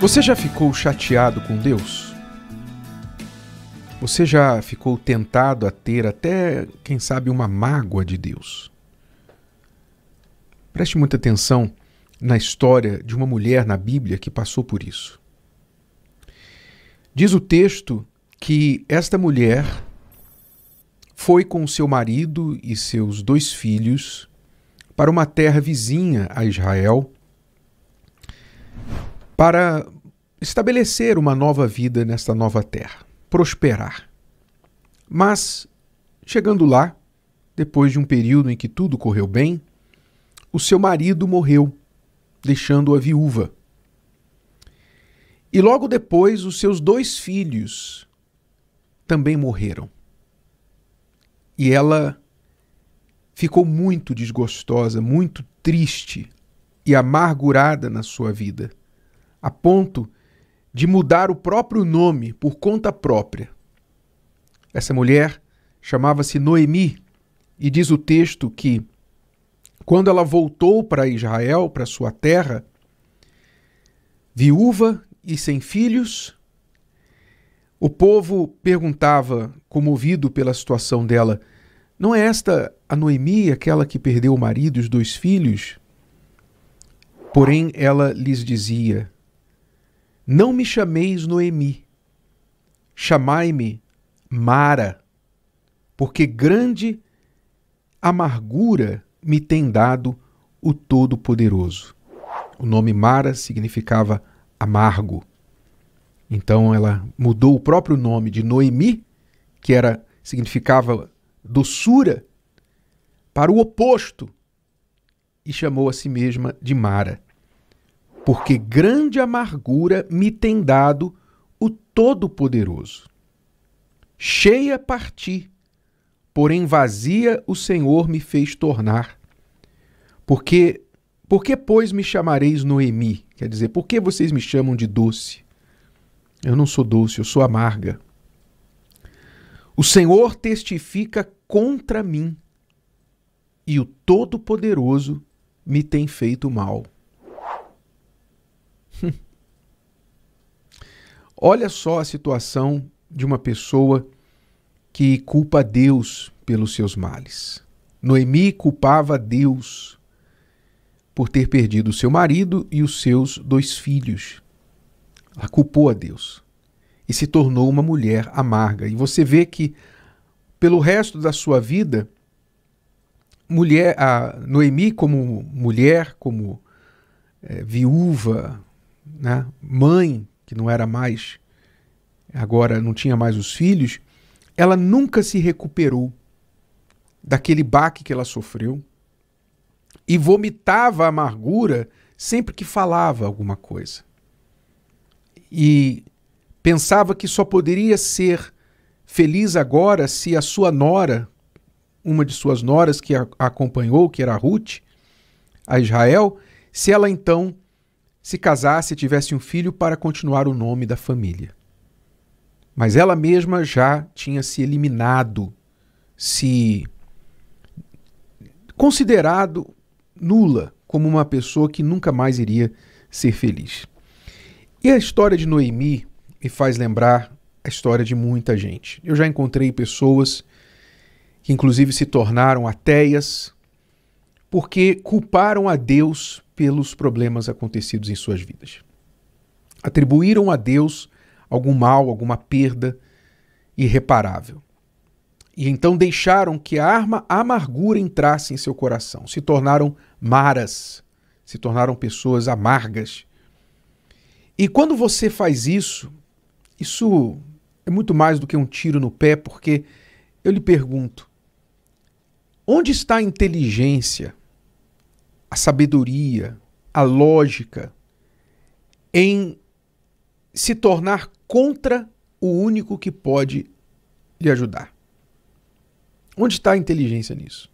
Você já ficou chateado com Deus? Você já ficou tentado a ter até, quem sabe, uma mágoa de Deus? Preste muita atenção na história de uma mulher na Bíblia que passou por isso. Diz o texto que esta mulher foi com seu marido e seus dois filhos para uma terra vizinha a Israel para estabelecer uma nova vida nesta nova terra, prosperar. Mas, chegando lá, depois de um período em que tudo correu bem, o seu marido morreu, deixando-a viúva. E logo depois, os seus dois filhos também morreram. E ela ficou muito desgostosa, muito triste e amargurada na sua vida a ponto de mudar o próprio nome por conta própria. Essa mulher chamava-se Noemi e diz o texto que, quando ela voltou para Israel, para sua terra, viúva e sem filhos, o povo perguntava, comovido pela situação dela, não é esta a Noemi, aquela que perdeu o marido e os dois filhos? Porém, ela lhes dizia: não me chameis Noemi, chamai-me Mara, porque grande amargura me tem dado o Todo-Poderoso. O nome Mara significava amargo. Então ela mudou o próprio nome de Noemi, que era significava doçura, para o oposto e chamou a si mesma de Mara porque grande amargura me tem dado o Todo-Poderoso. Cheia parti, porém vazia o Senhor me fez tornar. Porque, porque pois me chamareis Noemi? Quer dizer, por que vocês me chamam de doce? Eu não sou doce, eu sou amarga. O Senhor testifica contra mim, e o Todo-Poderoso me tem feito mal. Olha só a situação de uma pessoa que culpa Deus pelos seus males. Noemi culpava Deus por ter perdido seu marido e os seus dois filhos. Ela culpou a Deus e se tornou uma mulher amarga. E você vê que, pelo resto da sua vida, mulher, a Noemi, como mulher, como é, viúva, né, mãe, que não era mais, agora não tinha mais os filhos, ela nunca se recuperou daquele baque que ela sofreu e vomitava amargura sempre que falava alguma coisa. E pensava que só poderia ser feliz agora se a sua nora, uma de suas noras que a acompanhou, que era a Ruth, a Israel, se ela então se casasse e tivesse um filho para continuar o nome da família. Mas ela mesma já tinha se eliminado, se considerado nula como uma pessoa que nunca mais iria ser feliz. E a história de Noemi me faz lembrar a história de muita gente. Eu já encontrei pessoas que, inclusive, se tornaram ateias porque culparam a Deus pelos problemas acontecidos em suas vidas. Atribuíram a Deus algum mal, alguma perda irreparável. E então deixaram que a arma a amargura entrasse em seu coração. Se tornaram maras, se tornaram pessoas amargas. E quando você faz isso, isso é muito mais do que um tiro no pé, porque eu lhe pergunto: onde está a inteligência a sabedoria, a lógica em se tornar contra o único que pode lhe ajudar. Onde está a inteligência nisso?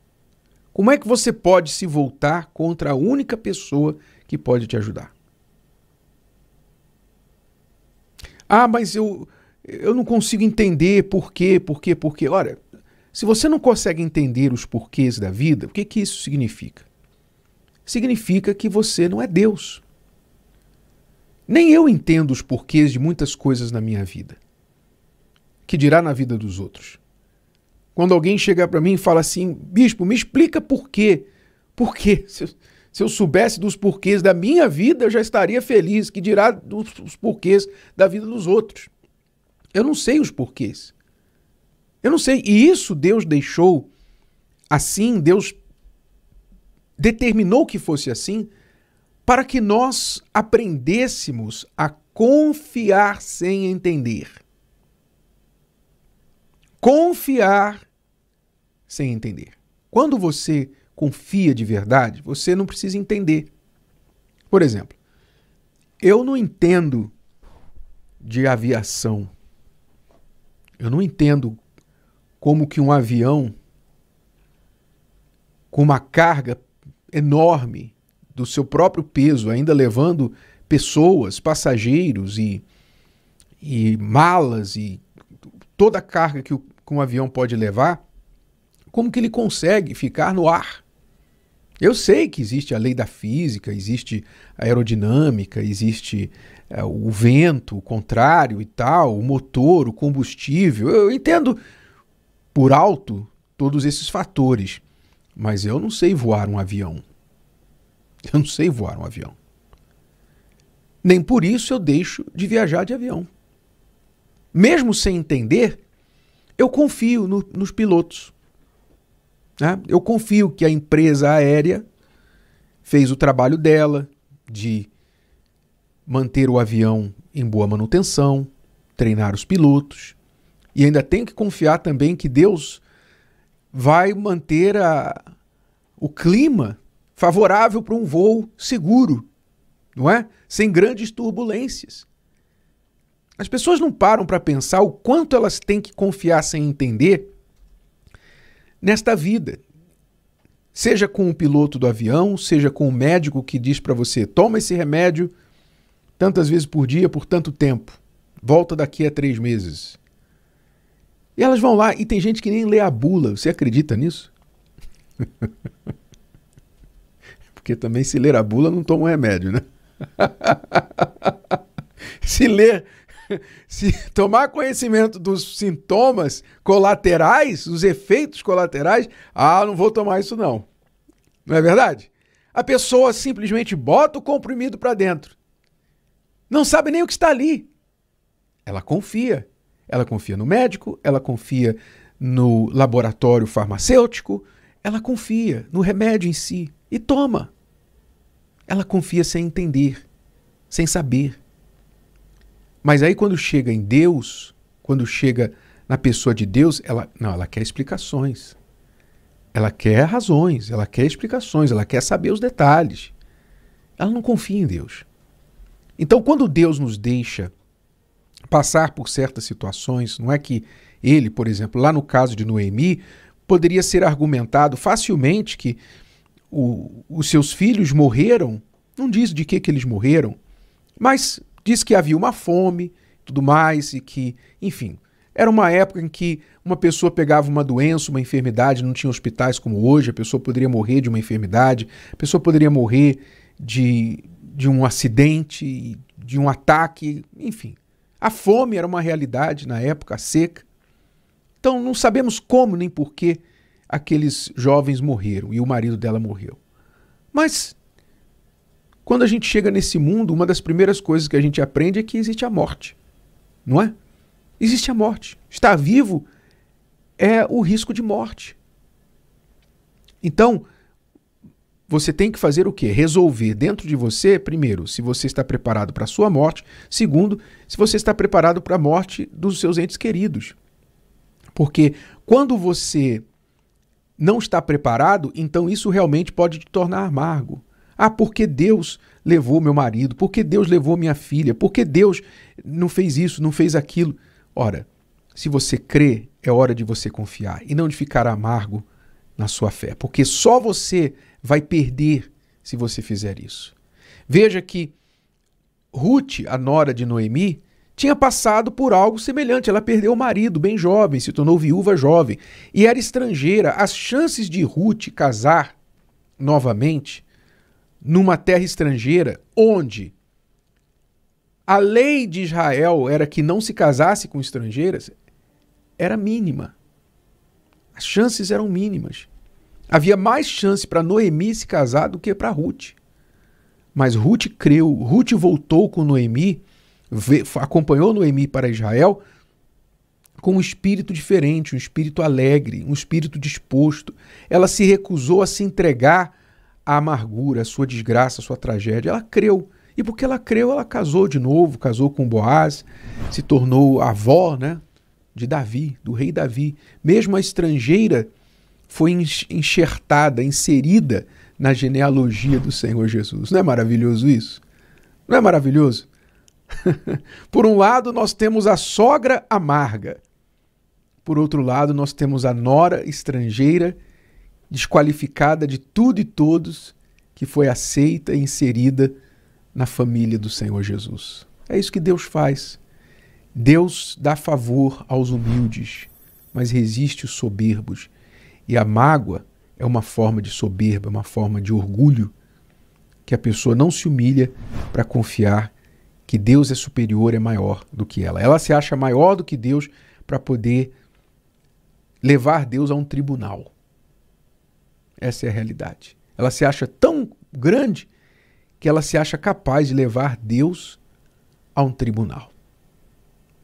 Como é que você pode se voltar contra a única pessoa que pode te ajudar? Ah, mas eu, eu não consigo entender por quê, por quê, por quê. Olha, se você não consegue entender os porquês da vida, o que, que isso significa? significa que você não é Deus. Nem eu entendo os porquês de muitas coisas na minha vida. Que dirá na vida dos outros? Quando alguém chega para mim e fala assim, bispo, me explica por quê. Por quê? Se eu, se eu soubesse dos porquês da minha vida, eu já estaria feliz. Que dirá dos, dos porquês da vida dos outros? Eu não sei os porquês. Eu não sei. E isso Deus deixou assim, Deus determinou que fosse assim para que nós aprendêssemos a confiar sem entender. Confiar sem entender. Quando você confia de verdade, você não precisa entender. Por exemplo, eu não entendo de aviação. Eu não entendo como que um avião com uma carga enorme do seu próprio peso, ainda levando pessoas, passageiros e, e malas e toda a carga que, o, que um avião pode levar, como que ele consegue ficar no ar? Eu sei que existe a lei da física, existe a aerodinâmica, existe é, o vento, o contrário e tal, o motor, o combustível. Eu entendo por alto todos esses fatores. Mas eu não sei voar um avião. Eu não sei voar um avião. Nem por isso eu deixo de viajar de avião. Mesmo sem entender, eu confio no, nos pilotos. Né? Eu confio que a empresa aérea fez o trabalho dela de manter o avião em boa manutenção, treinar os pilotos. E ainda tenho que confiar também que Deus vai manter a, o clima favorável para um voo seguro, não é? Sem grandes turbulências. As pessoas não param para pensar o quanto elas têm que confiar sem entender nesta vida. Seja com o piloto do avião, seja com o médico que diz para você: toma esse remédio tantas vezes por dia por tanto tempo, volta daqui a três meses. E elas vão lá e tem gente que nem lê a bula. Você acredita nisso? Porque também se ler a bula não toma um remédio, né? se ler, se tomar conhecimento dos sintomas colaterais, dos efeitos colaterais, ah, não vou tomar isso não. Não é verdade? A pessoa simplesmente bota o comprimido para dentro. Não sabe nem o que está ali. Ela confia. Ela confia no médico, ela confia no laboratório farmacêutico, ela confia no remédio em si e toma. Ela confia sem entender, sem saber. Mas aí quando chega em Deus, quando chega na pessoa de Deus, ela não, ela quer explicações. Ela quer razões, ela quer explicações, ela quer saber os detalhes. Ela não confia em Deus. Então, quando Deus nos deixa passar por certas situações. Não é que ele, por exemplo, lá no caso de Noemi, poderia ser argumentado facilmente que o, os seus filhos morreram. Não diz de que, que eles morreram, mas diz que havia uma fome, tudo mais, e que, enfim, era uma época em que uma pessoa pegava uma doença, uma enfermidade, não tinha hospitais como hoje, a pessoa poderia morrer de uma enfermidade, a pessoa poderia morrer de, de um acidente, de um ataque, enfim. A fome era uma realidade na época, a seca. Então não sabemos como nem por que aqueles jovens morreram e o marido dela morreu. Mas quando a gente chega nesse mundo, uma das primeiras coisas que a gente aprende é que existe a morte, não é? Existe a morte. Estar vivo é o risco de morte. Então, você tem que fazer o quê? Resolver dentro de você, primeiro, se você está preparado para a sua morte, segundo, se você está preparado para a morte dos seus entes queridos. Porque quando você não está preparado, então isso realmente pode te tornar amargo. Ah, porque Deus levou meu marido? Porque Deus levou minha filha? Porque Deus não fez isso, não fez aquilo? Ora, se você crê, é hora de você confiar e não de ficar amargo na sua fé, porque só você vai perder se você fizer isso. Veja que Ruth, a nora de Noemi, tinha passado por algo semelhante. Ela perdeu o marido bem jovem, se tornou viúva jovem e era estrangeira. As chances de Ruth casar novamente numa terra estrangeira, onde a lei de Israel era que não se casasse com estrangeiras, era mínima. As chances eram mínimas. Havia mais chance para Noemi se casar do que para Ruth. Mas Ruth creu, Ruth voltou com Noemi, acompanhou Noemi para Israel com um espírito diferente, um espírito alegre, um espírito disposto. Ela se recusou a se entregar à amargura, à sua desgraça, à sua tragédia. Ela creu. E porque ela creu, ela casou de novo, casou com Boaz, se tornou avó né, de Davi, do rei Davi. Mesmo a estrangeira foi enxertada, inserida na genealogia do Senhor Jesus. Não é maravilhoso isso? Não é maravilhoso? Por um lado, nós temos a sogra amarga. Por outro lado, nós temos a nora estrangeira, desqualificada de tudo e todos, que foi aceita e inserida na família do Senhor Jesus. É isso que Deus faz. Deus dá favor aos humildes, mas resiste os soberbos e a mágoa é uma forma de soberba, uma forma de orgulho, que a pessoa não se humilha para confiar que Deus é superior, é maior do que ela. Ela se acha maior do que Deus para poder levar Deus a um tribunal. Essa é a realidade. Ela se acha tão grande que ela se acha capaz de levar Deus a um tribunal.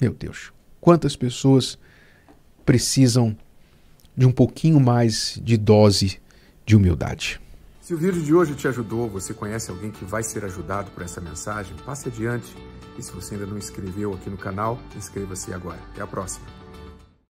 Meu Deus, quantas pessoas precisam de um pouquinho mais de dose de humildade. Se o vídeo de hoje te ajudou, você conhece alguém que vai ser ajudado por essa mensagem, passe adiante. E se você ainda não inscreveu aqui no canal, inscreva-se agora. Até a próxima.